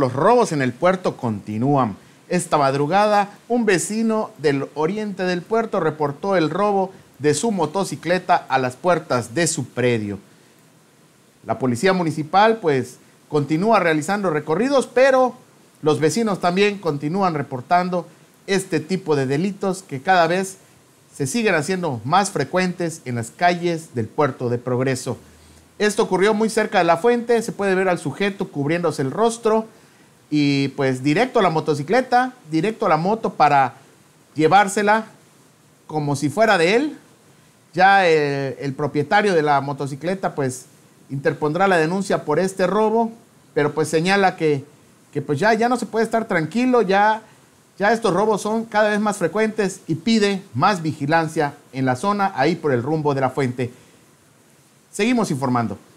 Los robos en el puerto continúan. Esta madrugada, un vecino del oriente del puerto reportó el robo de su motocicleta a las puertas de su predio. La policía municipal pues continúa realizando recorridos, pero los vecinos también continúan reportando este tipo de delitos que cada vez se siguen haciendo más frecuentes en las calles del puerto de Progreso. Esto ocurrió muy cerca de la fuente, se puede ver al sujeto cubriéndose el rostro, y pues directo a la motocicleta, directo a la moto para llevársela como si fuera de él. Ya eh, el, propietario de la motocicleta pues interpondrá la denuncia por este robo, pero pues señala que, que pues ya, ya no se puede estar tranquilo, ya, ya estos robos son cada vez más frecuentes y pide más vigilancia en la zona, ahí por el rumbo de la fuente. Seguimos informando.